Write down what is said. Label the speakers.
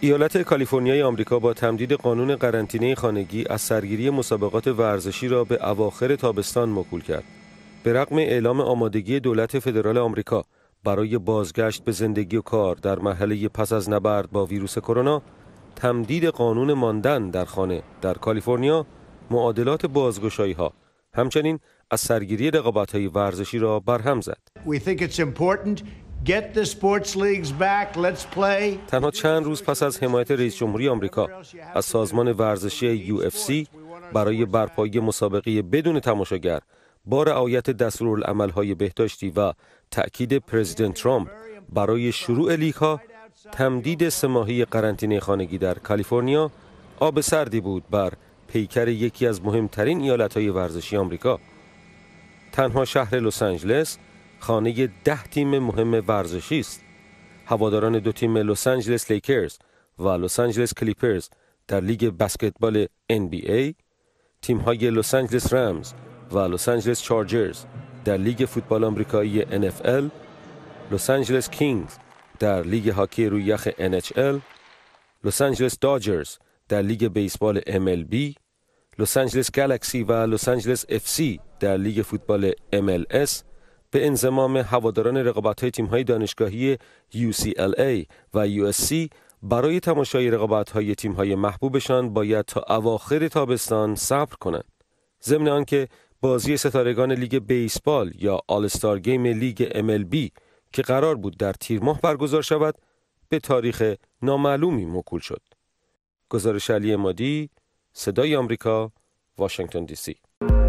Speaker 1: ایالت کالیفرنیای آمریکا با تمدید قانون قرنطینه خانگی از سرگیری مسابقات ورزشی را به اواخر تابستان موکول کرد. به رغم اعلام آمادگی دولت فدرال آمریکا برای بازگشت به زندگی و کار در مرحله پس از نبرد با ویروس کرونا، تمدید قانون ماندن در خانه در کالیفرنیا معادلات بازگشایی ها همچنین از سرگیری رقابت های ورزشی را برهم زد. تنها چند روز پس از حمایت رئیس جمهوری آمریکا از سازمان ورزشی UFC برای برپایی مسابقه بدون تماشاگر با رعایت دستورالعمل‌های بهداشتی و تأکید پرزیدنت ترامپ برای شروع لیگ ها تمدید سماهی قرنطینه خانگی در کالیفرنیا آب سردی بود بر پیکر یکی از مهمترین ایالتهای ورزشی آمریکا. تنها شهر لس آنجلس خانه ده تیم مهم ورزشی است. هواداران دو تیم لس آنجلس لیکرز و لس آنجلس کلیپرز در لیگ بسکتبال NBA، تیم های لس آنجلس رمز و لس آنجلس چارجرز در لیگ فوتبال آمریکایی NFL، لس آنجلس کینگز در لیگ هاکی روی یخ NHL، لس آنجلس داجرز در لیگ بیسبال MLB، لس آنجلس گالاکسی و لس آنجلس FC در لیگ فوتبال MLS به انزمام هواداران تیم های دانشگاهی UCLA و USC برای تماشای تیم های محبوبشان باید تا اواخر تابستان صبر کنند. ضمن آنکه بازی ستارگان لیگ بیسبال یا آلستار گیم لیگ MLB که قرار بود در تیر ماه برگزار شود به تاریخ نامعلومی موکول شد. گزارش علی مادی، صدای آمریکا، واشنگتن دی سی.